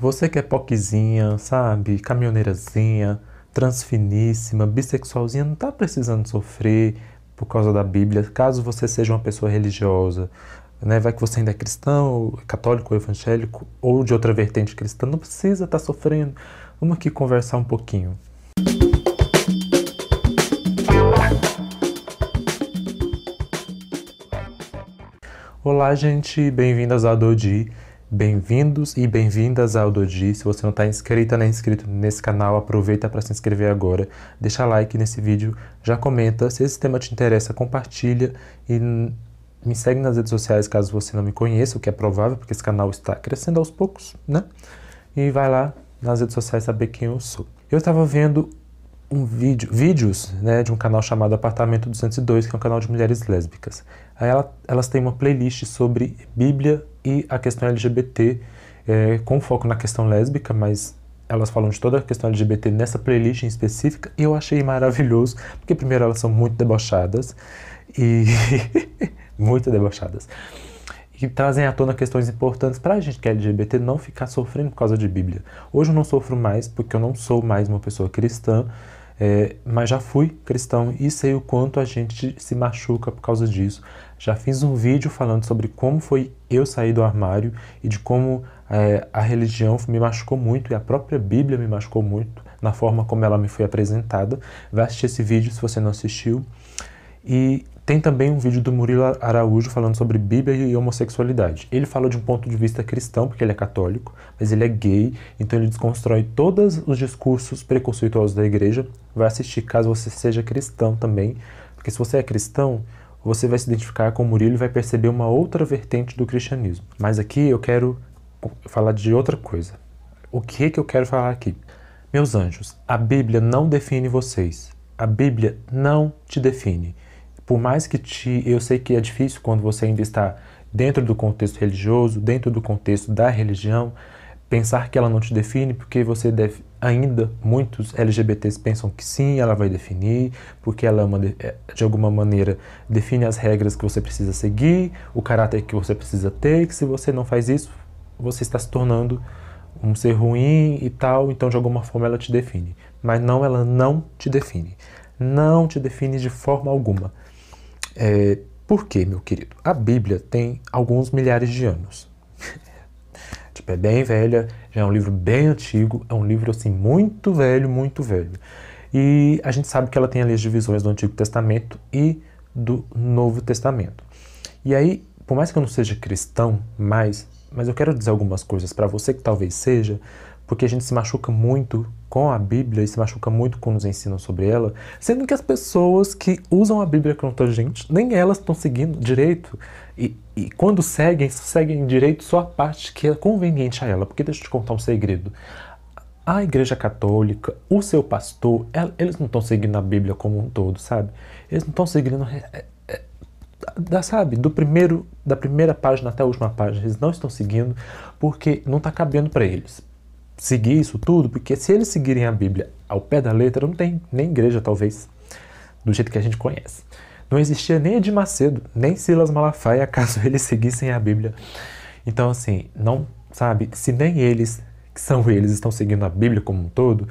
Você que é poquezinha, sabe? Caminhoneirazinha, transfiníssima, bissexualzinha, não está precisando sofrer por causa da Bíblia, caso você seja uma pessoa religiosa. Né? Vai que você ainda é cristão, católico, evangélico ou de outra vertente cristã, não precisa estar tá sofrendo. Vamos aqui conversar um pouquinho. Olá, gente, bem-vindas a Dodi. Bem-vindos e bem-vindas ao Dodi. Se você não está inscrita nem é inscrito nesse canal, aproveita para se inscrever agora. Deixa like nesse vídeo, já comenta. Se esse tema te interessa, compartilha e me segue nas redes sociais caso você não me conheça, o que é provável, porque esse canal está crescendo aos poucos, né? E vai lá nas redes sociais saber quem eu sou. Eu estava vendo um vídeo, vídeos né, de um canal chamado Apartamento 202, que é um canal de mulheres lésbicas. Aí ela, elas têm uma playlist sobre Bíblia e a questão LGBT, é, com foco na questão lésbica, mas elas falam de toda a questão LGBT nessa playlist em específica, e eu achei maravilhoso, porque primeiro elas são muito debochadas, e... muito debochadas. E trazem à tona questões importantes para a gente que é LGBT não ficar sofrendo por causa de Bíblia. Hoje eu não sofro mais porque eu não sou mais uma pessoa cristã, é, mas já fui cristão e sei o quanto a gente se machuca por causa disso. Já fiz um vídeo falando sobre como foi eu sair do armário e de como é, a religião me machucou muito e a própria Bíblia me machucou muito na forma como ela me foi apresentada. Vai assistir esse vídeo se você não assistiu. E tem também um vídeo do Murilo Araújo falando sobre Bíblia e homossexualidade. Ele fala de um ponto de vista cristão, porque ele é católico, mas ele é gay, então ele desconstrói todos os discursos preconceituosos da igreja. Vai assistir caso você seja cristão também, porque se você é cristão, você vai se identificar com o Murilo e vai perceber uma outra vertente do cristianismo. Mas aqui eu quero falar de outra coisa. O que que eu quero falar aqui? Meus anjos, a Bíblia não define vocês. A Bíblia não te define por mais que te, eu sei que é difícil quando você ainda está dentro do contexto religioso, dentro do contexto da religião, pensar que ela não te define, porque você deve, ainda muitos LGBTs pensam que sim, ela vai definir, porque ela é uma, é, de alguma maneira define as regras que você precisa seguir, o caráter que você precisa ter, que se você não faz isso, você está se tornando um ser ruim e tal, então de alguma forma ela te define. Mas não, ela não te define. Não te define de forma alguma. É, por quê, meu querido? A Bíblia tem alguns milhares de anos. tipo, é bem velha, já é um livro bem antigo, é um livro assim muito velho, muito velho. E a gente sabe que ela tem ali as divisões do Antigo Testamento e do Novo Testamento. E aí, por mais que eu não seja cristão, mas, mas eu quero dizer algumas coisas para você que talvez seja, porque a gente se machuca muito com a Bíblia e se machuca muito quando nos ensinam sobre ela, sendo que as pessoas que usam a Bíblia contra a gente, nem elas estão seguindo direito. E, e quando seguem, seguem direito só a parte que é conveniente a ela. Porque deixa eu te contar um segredo. A Igreja Católica, o seu pastor, ela, é, eles não estão seguindo a Bíblia como um todo, sabe? Eles não estão seguindo é, é, da, sabe, do primeiro, da primeira página até a última página, eles não estão seguindo porque não está cabendo para eles seguir isso tudo, porque se eles seguirem a Bíblia ao pé da letra, não tem nem igreja, talvez, do jeito que a gente conhece. Não existia nem Edir Macedo, nem Silas Malafaia, caso eles seguissem a Bíblia. Então, assim, não, sabe, se nem eles, que são eles, estão seguindo a Bíblia como um todo,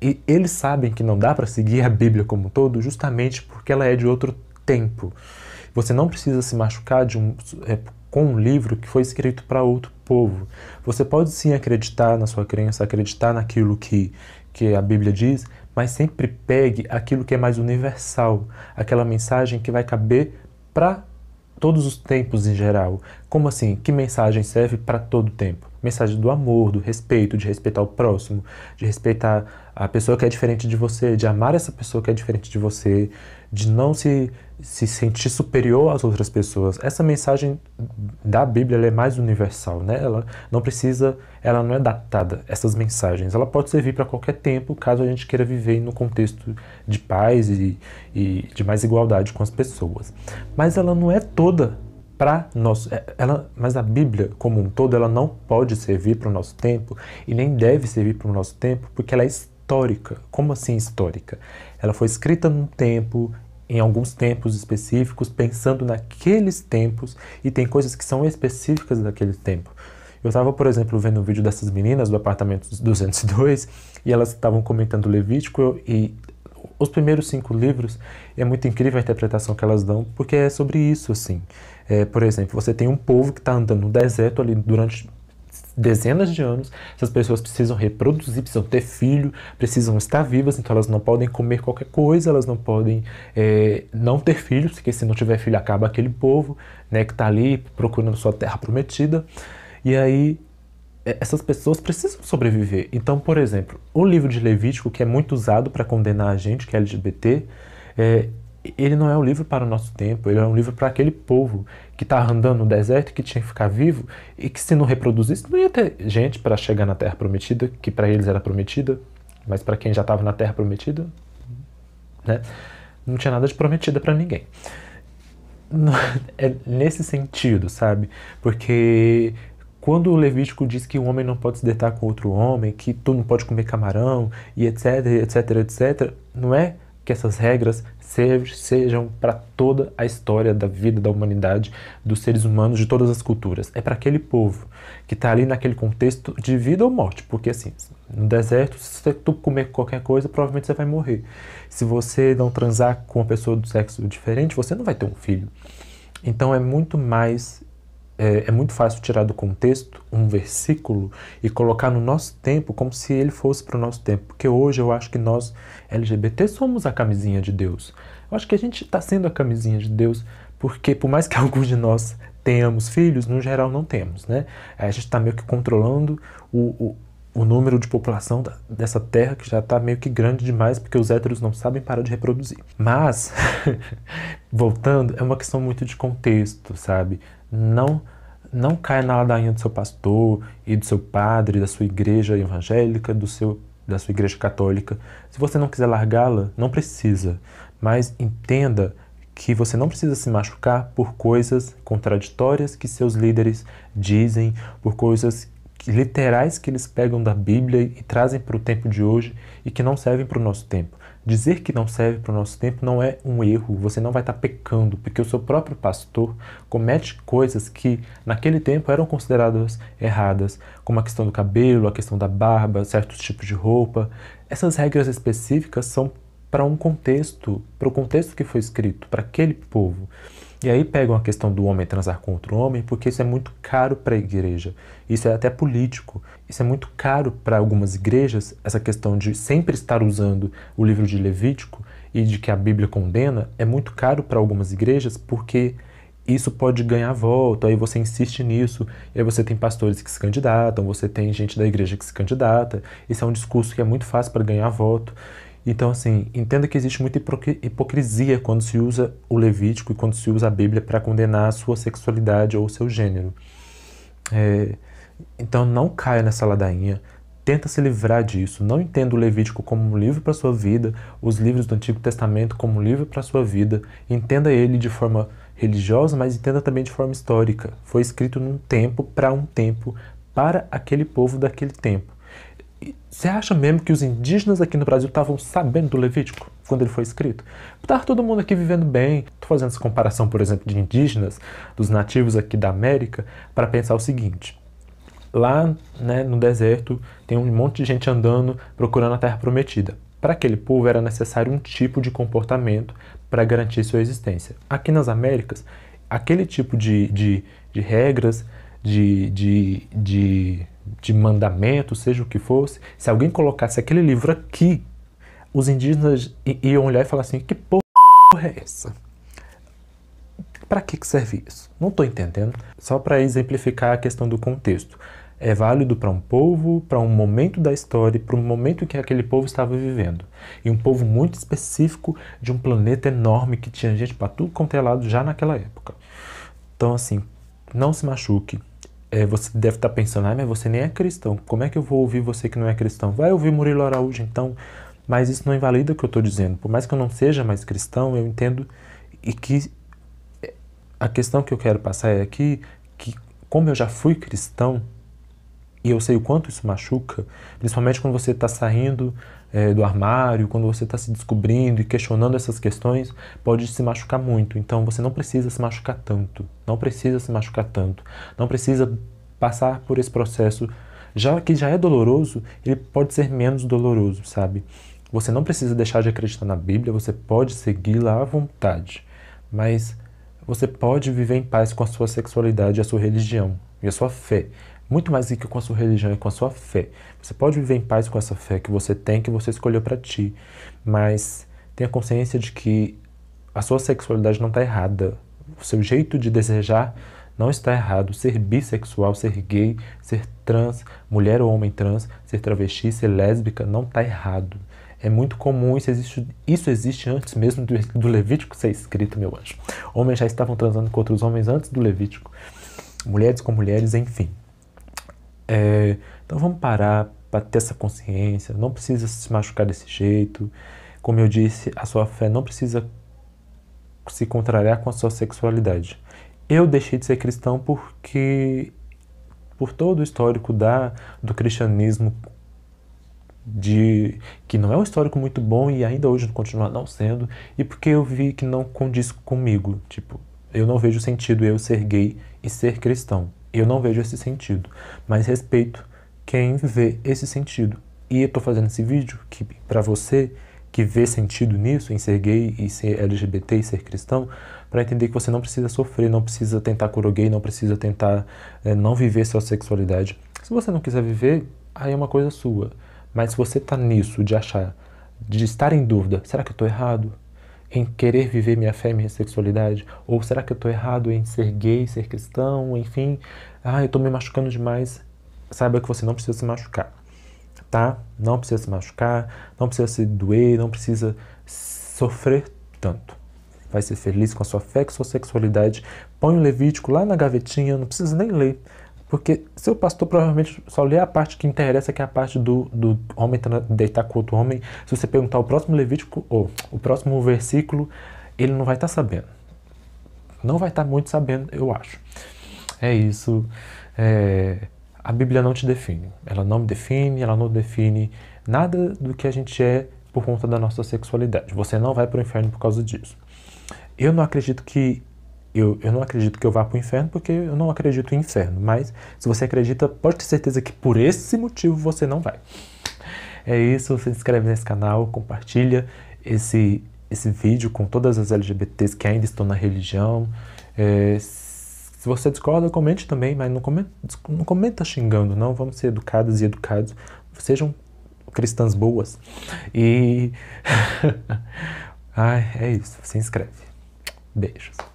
e eles sabem que não dá para seguir a Bíblia como um todo, justamente porque ela é de outro tempo. Você não precisa se machucar de um, é, com um livro que foi escrito para outro povo. Você pode sim acreditar na sua crença, acreditar naquilo que, que a Bíblia diz, mas sempre pegue aquilo que é mais universal, aquela mensagem que vai caber para todos os tempos em geral. Como assim? Que mensagem serve para todo tempo? Mensagem do amor, do respeito, de respeitar o próximo, de respeitar a pessoa que é diferente de você, de amar essa pessoa que é diferente de você, de não se se sentir superior às outras pessoas. Essa mensagem da Bíblia é mais universal, né? Ela não precisa, ela não é datada. Essas mensagens, ela pode servir para qualquer tempo, caso a gente queira viver no contexto de paz e, e de mais igualdade com as pessoas. Mas ela não é toda para nós. É, ela, mas a Bíblia como um todo, ela não pode servir para o nosso tempo e nem deve servir para o nosso tempo, porque ela é histórica. Como assim histórica? Ela foi escrita num tempo em alguns tempos específicos, pensando naqueles tempos, e tem coisas que são específicas daquele tempo. Eu estava, por exemplo, vendo um vídeo dessas meninas do apartamento 202 e elas estavam comentando Levítico e os primeiros cinco livros. É muito incrível a interpretação que elas dão, porque é sobre isso, assim. É, por exemplo, você tem um povo que está andando no deserto ali durante dezenas de anos, essas pessoas precisam reproduzir, precisam ter filho, precisam estar vivas, então elas não podem comer qualquer coisa, elas não podem é, não ter filhos, porque se não tiver filho acaba aquele povo né, que está ali procurando sua terra prometida. E aí essas pessoas precisam sobreviver. Então, por exemplo, o livro de Levítico, que é muito usado para condenar a gente que é LGBT, é, eh, ele não é um livro para o nosso tempo, ele é um livro para aquele povo que está andando no deserto, que tinha que ficar vivo e que se não reproduzisse, não ia ter gente para chegar na Terra Prometida, que para eles era prometida, mas para quem já estava na Terra Prometida, né, não tinha nada de prometida para ninguém. é nesse sentido, sabe? Porque quando o Levítico diz que o homem não pode se deitar com outro homem, que tu não pode comer camarão e etc, etc, etc, não é que essas regras sejam para toda a história da vida da humanidade, dos seres humanos, de todas as culturas. É para aquele povo que está ali naquele contexto de vida ou morte, porque assim, no deserto, se tu comer qualquer coisa, provavelmente você vai morrer. Se você não transar com uma pessoa do sexo diferente, você não vai ter um filho. Então é muito mais é, é, muito fácil tirar do contexto um versículo e colocar no nosso tempo como se ele fosse para o nosso tempo. Porque hoje eu acho que nós, LGBT, somos a camisinha de Deus. Eu acho que a gente está sendo a camisinha de Deus porque, por mais que alguns de nós tenhamos filhos, no geral não temos, né? A gente está meio que controlando o, o, o número de população da, dessa terra que já está meio que grande demais porque os héteros não sabem parar de reproduzir. Mas, voltando, é uma questão muito de contexto, sabe? não não caia na ladainha do seu pastor e do seu padre, da sua igreja evangélica, do seu da sua igreja católica. Se você não quiser largá-la, não precisa, mas entenda que você não precisa se machucar por coisas contraditórias que seus líderes dizem, por coisas literais que eles pegam da Bíblia e trazem para o tempo de hoje e que não servem para o nosso tempo. Dizer que não serve para o nosso tempo não é um erro, você não vai estar tá pecando, porque o seu próprio pastor comete coisas que naquele tempo eram consideradas erradas, como a questão do cabelo, a questão da barba, certos tipos de roupa. Essas regras específicas são para um contexto, para o contexto que foi escrito, para aquele povo. E aí pegam a questão do homem transar com outro homem, porque isso é muito caro para a igreja. Isso é até político. Isso é muito caro para algumas igrejas, essa questão de sempre estar usando o livro de Levítico e de que a Bíblia condena, é muito caro para algumas igrejas porque isso pode ganhar volta, aí você insiste nisso, e aí você tem pastores que se candidatam, você tem gente da igreja que se candidata. Isso é um discurso que é muito fácil para ganhar voto. Então, assim, entenda que existe muita hipocrisia quando se usa o Levítico e quando se usa a Bíblia para condenar a sua sexualidade ou o seu gênero. É, então, não caia nessa ladainha. Tenta se livrar disso. Não entenda o Levítico como um livro para sua vida, os livros do Antigo Testamento como um livro para sua vida. Entenda ele de forma religiosa, mas entenda também de forma histórica. Foi escrito num tempo, para um tempo, para aquele povo daquele tempo. Você acha mesmo que os indígenas aqui no Brasil estavam sabendo do Levítico quando ele foi escrito? Estava tá todo mundo aqui vivendo bem. Estou fazendo essa comparação, por exemplo, de indígenas, dos nativos aqui da América, para pensar o seguinte. Lá né, no deserto tem um monte de gente andando procurando a terra prometida. Para aquele povo era necessário um tipo de comportamento para garantir sua existência. Aqui nas Américas, aquele tipo de, de, de regras de, de, de, de mandamento, seja o que fosse, se alguém colocasse aquele livro aqui, os indígenas iam olhar e falar assim: que porra é essa? Para que, que serve isso? Não estou entendendo. Só para exemplificar a questão do contexto. É válido para um povo, para um momento da história, para um momento que aquele povo estava vivendo. E um povo muito específico de um planeta enorme que tinha gente para tudo quanto é lado já naquela época. Então, assim, não se machuque, é, você deve estar tá pensando, ah, mas você nem é cristão, como é que eu vou ouvir você que não é cristão? Vai ouvir Murilo Araújo então, mas isso não invalida o que eu estou dizendo. Por mais que eu não seja mais cristão, eu entendo e que é, a questão que eu quero passar é aqui que como eu já fui cristão, e eu sei o quanto isso machuca, principalmente quando você está saindo é, do armário, quando você está se descobrindo e questionando essas questões, pode se machucar muito. Então você não precisa se machucar tanto, não precisa se machucar tanto, não precisa passar por esse processo. Já que já é doloroso, ele pode ser menos doloroso, sabe? Você não precisa deixar de acreditar na Bíblia, você pode segui-la à vontade, mas você pode viver em paz com a sua sexualidade, a sua religião e a sua fé muito mais do que com a sua religião e com a sua fé. Você pode viver em paz com essa fé que você tem, que você escolheu para ti, mas tenha consciência de que a sua sexualidade não está errada. O seu jeito de desejar não está errado. Ser bissexual, ser gay, ser trans, mulher ou homem trans, ser travesti, ser lésbica, não está errado. É muito comum, isso existe, isso existe antes mesmo do, do Levítico ser escrito, meu anjo. Homens já estavam transando com outros homens antes do Levítico. Mulheres com mulheres, enfim. É, então vamos parar para ter essa consciência, não precisa se machucar desse jeito. Como eu disse, a sua fé não precisa se contrariar com a sua sexualidade. Eu deixei de ser cristão porque por todo o histórico da do cristianismo de que não é um histórico muito bom e ainda hoje continua não sendo, e porque eu vi que não condiz comigo, tipo, eu não vejo sentido eu ser gay e ser cristão. Eu não vejo esse sentido, mas respeito quem vê esse sentido. E eu tô fazendo esse vídeo que para você que vê sentido nisso, em ser gay e ser LGBT e ser cristão, para entender que você não precisa sofrer, não precisa tentar o gay, não precisa tentar é, não viver sua sexualidade. Se você não quiser viver, aí é uma coisa sua. Mas se você tá nisso de achar, de estar em dúvida, será que eu tô errado? em querer viver minha fé, minha sexualidade? Ou será que eu estou errado em ser gay, ser cristão, enfim? Ah, eu estou me machucando demais. Saiba que você não precisa se machucar, tá? Não precisa se machucar, não precisa se doer, não precisa sofrer tanto. Vai ser feliz com a sua fé, com a sua sexualidade. Põe o Levítico lá na gavetinha, não precisa nem ler porque seu pastor provavelmente só lê a parte que interessa, que é a parte do, do homem deitar com outro homem. Se você perguntar o próximo Levítico, ou o próximo versículo, ele não vai estar tá sabendo. Não vai estar tá muito sabendo, eu acho. É isso. É, a Bíblia não te define. Ela não me define, ela não define nada do que a gente é por conta da nossa sexualidade. Você não vai para o inferno por causa disso. Eu não acredito que eu, eu não acredito que eu vá para o inferno porque eu não acredito em inferno. Mas se você acredita, pode ter certeza que por esse motivo você não vai. É isso, se inscreve nesse canal, compartilha esse, esse vídeo com todas as LGBTs que ainda estão na religião. É, se você discorda, comente também, mas não comenta, não comenta xingando, não. Vamos ser educadas e educados. Sejam cristãs boas. E. Ai, é isso. Se inscreve. Beijos.